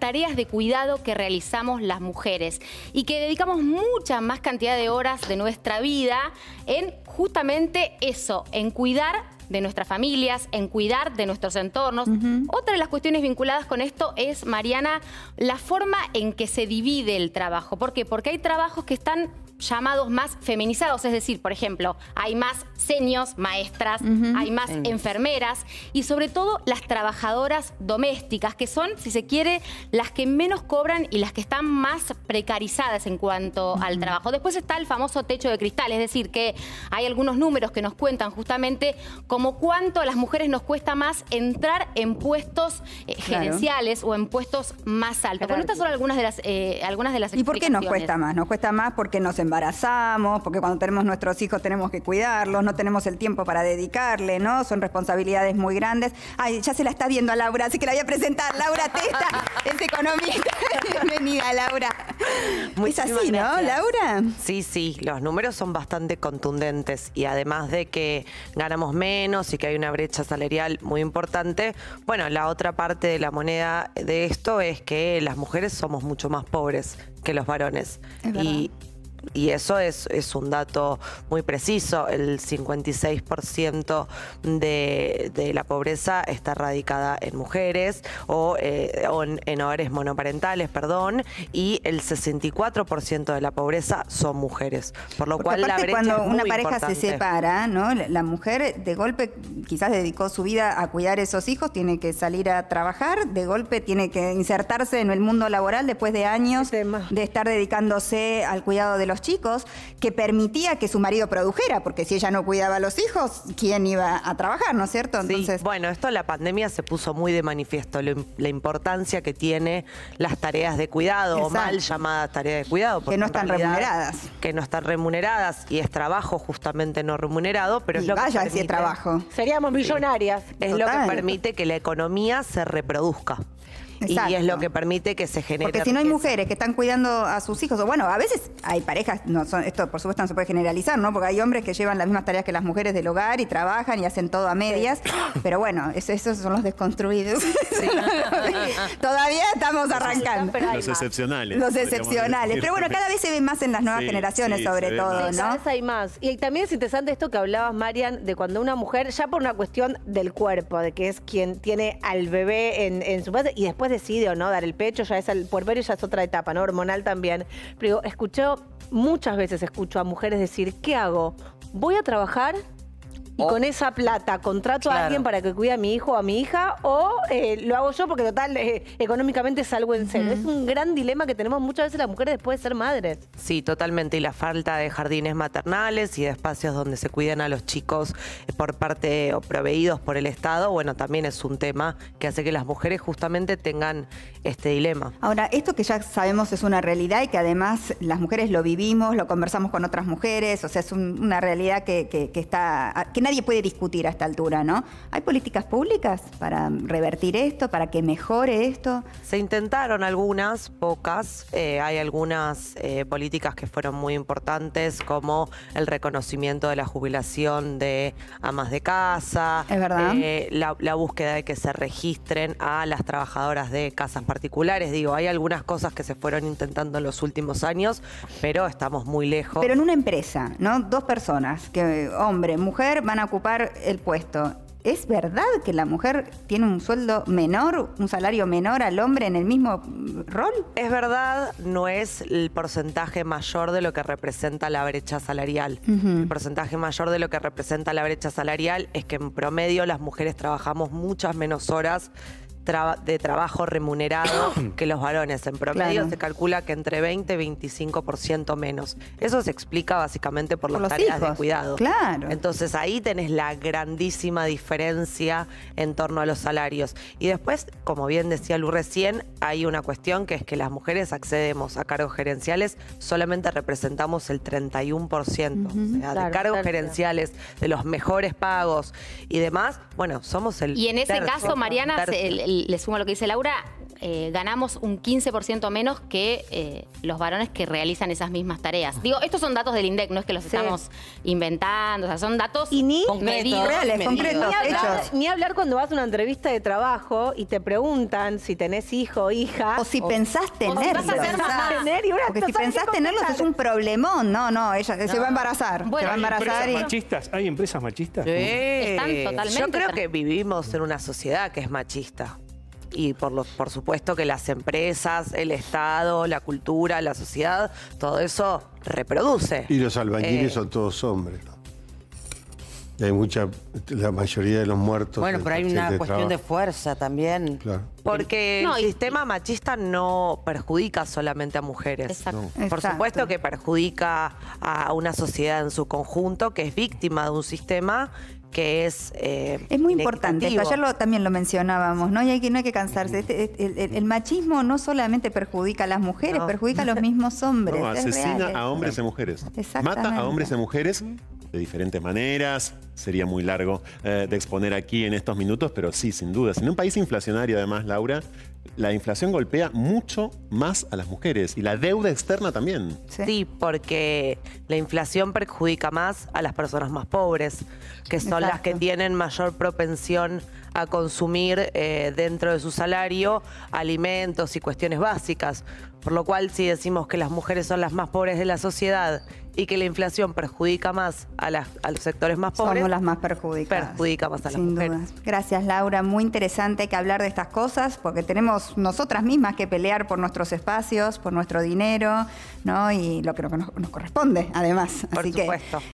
tareas de cuidado que realizamos las mujeres y que dedicamos mucha más cantidad de horas de nuestra vida en justamente eso, en cuidar de nuestras familias, en cuidar de nuestros entornos. Otra de las cuestiones vinculadas con esto es, Mariana, la forma en que se divide el trabajo. ¿Por qué? Porque hay trabajos que están llamados más feminizados, es decir, por ejemplo, hay más seños, maestras, hay más enfermeras y sobre todo las trabajadoras domésticas, que son, si se quiere, las que menos cobran y las que están más precarizadas en cuanto al trabajo. Después está el famoso techo de cristal, es decir, que hay algunos números que nos cuentan justamente como cuánto a las mujeres nos cuesta más entrar en puestos eh, gerenciales o en puestos más altos. Pero Bueno, estas son algunas de las, eh, algunas de las ¿Y por qué nos cuesta más? Nos cuesta más porque nos embarazamos, porque cuando tenemos nuestros hijos tenemos que cuidarlos, no tenemos el tiempo para dedicarle, ¿no? Son responsabilidades muy grandes. Ay, ya se la está viendo a Laura, así que la voy a presentar. Laura Testa es economista. Bienvenida, Laura. muy es así, ¿no, Laura? Sí, sí, los números son bastante contundentes y además de que ganamos menos y que hay una brecha salarial muy importante, bueno, la otra parte de la moneda de esto es que las mujeres somos mucho más pobres que los varones. y y eso es, es, un dato muy preciso, el 56% de, de, la pobreza está radicada en mujeres o, eh, en, hogares monoparentales, perdón, y el 64% de la pobreza son mujeres. Por lo cual la cuando una pareja se separa, ¿no? La mujer de golpe quizás dedicó su vida a cuidar esos hijos, tiene que salir a trabajar, de golpe tiene que insertarse en el mundo laboral después de años de estar dedicándose al cuidado de los chicos, que permitía que su marido produjera, porque si ella no cuidaba a los hijos, ¿quién iba a trabajar, no es cierto? Entonces... Bueno, esto la pandemia se puso muy de manifiesto, la importancia que tiene las tareas de cuidado, o mal llamadas tareas de cuidado. Que no están remuneradas. Que no están remuneradas, y es trabajo justamente no remunerado, pero es lo vaya que trabajo. Seríamos millonarias. Es lo que permite que la economía se reproduzca. Y es lo que permite que se genere. Porque si no hay mujeres que están cuidando a sus hijos, o bueno, a veces hay parejas, no son, esto por supuesto no se puede generalizar, ¿no? Porque hay hombres que llevan las mismas tareas que las mujeres del hogar y trabajan y hacen todo a medias. Pero bueno, esos son los desconstruidos. Todavía estamos arrancando. Los excepcionales. Los excepcionales. Pero bueno, cada vez se ve más en las nuevas generaciones, sobre todo, ¿no? Cada vez hay más. Y también es interesante esto que hablabas, Marian, de cuando una mujer, ya por una cuestión del cuerpo, de que es quien tiene al bebé en, su base, y después decide o no dar el pecho, ya es el puerperio, ya es otra etapa, ¿no? Hormonal también. Pero escuché, muchas veces escucho a mujeres decir, ¿qué hago? ¿Voy a trabajar? y con esa plata contrato a alguien para que cuide a mi hijo o a mi hija o eh, lo hago yo porque total eh, económicamente salgo en cero. Es un gran dilema que tenemos muchas veces las mujeres después de ser madres. Sí, totalmente. Y la falta de jardines maternales y de espacios donde se cuidan a los chicos por parte o proveídos por el Estado, bueno, también es un tema que hace que las mujeres justamente tengan este dilema. Ahora, esto que ya sabemos es una realidad y que además las mujeres lo vivimos, lo conversamos con otras mujeres, o sea, es una realidad que, está... Que nadie puede discutir a esta altura, ¿no? ¿Hay políticas públicas para revertir esto, para que mejore esto? Se intentaron algunas, pocas. Eh, hay algunas eh, políticas que fueron muy importantes, como el reconocimiento de la jubilación de amas de casa. Es verdad. Eh, la, búsqueda de que se registren a las trabajadoras de casas particulares. Digo, hay algunas cosas que se fueron intentando en los últimos años, pero estamos muy lejos. Pero en una empresa, ¿no? Dos personas, que hombre, mujer, van ocupar el puesto. ¿Es verdad que la mujer tiene un sueldo menor, un salario menor al hombre en el mismo rol? Es verdad, no es el porcentaje mayor de lo que representa la brecha salarial. El porcentaje mayor de lo que representa la brecha salarial es que en promedio las mujeres trabajamos muchas menos horas de trabajo remunerado que los varones. En promedio se calcula que entre 20 y 25% menos. Eso se explica básicamente por, las tareas de cuidado. Claro. Entonces ahí tenés la grandísima diferencia en torno a los salarios. Y después, como bien decía Lu recién, hay una cuestión que es que las mujeres accedemos a cargos gerenciales, solamente representamos el 31%. o sea, de cargos gerenciales, de los mejores pagos y demás, bueno, somos el... Y en ese caso, Mariana, El, le sumo lo que dice Laura, eh, ganamos un 15% menos que eh, los varones que realizan esas mismas tareas. Digo, estos son datos del INDEC, no es que los estamos inventando, o sea, son datos y ni ni hablar, cuando vas a una entrevista de trabajo y te preguntan si tenés hijo o hija. O si pensaste pensás tenerlo. O si si pensás tenerlos es un problemón. No, no, ella se va a embarazar. se va a embarazar. ¿Hay empresas machistas? ¿Hay empresas machistas? Sí. Están totalmente. Yo creo que vivimos en una sociedad que es machista y por, los, por supuesto que las empresas, el Estado, la cultura, la sociedad, todo eso reproduce. Y los albañiles eh, son todos hombres. ¿no? hay mucha, la mayoría de los muertos. Bueno, pero hay una cuestión de fuerza también. Porque el sistema machista no perjudica solamente a mujeres. Por supuesto que perjudica a una sociedad en su conjunto que es víctima de un sistema que es... Eh, es muy importante, ayer también lo mencionábamos, ¿no? Y hay que, no hay que cansarse. Este, el, machismo no solamente perjudica a las mujeres, perjudica a los mismos hombres. No, asesina a hombres y mujeres. Mata a hombres y mujeres de diferentes maneras. Sería muy largo eh, de exponer aquí en estos minutos, pero sí, sin duda. En un país inflacionario, además, Laura, la inflación golpea mucho más a las mujeres y la deuda externa también. Sí, porque la inflación perjudica más a las personas más pobres, que son las que tienen mayor propensión a consumir eh, dentro de su salario alimentos y cuestiones básicas. Por lo cual, si decimos que las mujeres son las más pobres de la sociedad y que la inflación perjudica más a, las, a los sectores más pobres. Somos las más perjudicadas. Perjudica más a las mujeres. Gracias, Laura. Muy interesante que hablar de estas cosas porque tenemos nosotras mismas que pelear por nuestros espacios, por nuestro dinero, ¿no? Y lo que nos, corresponde, además. Por supuesto.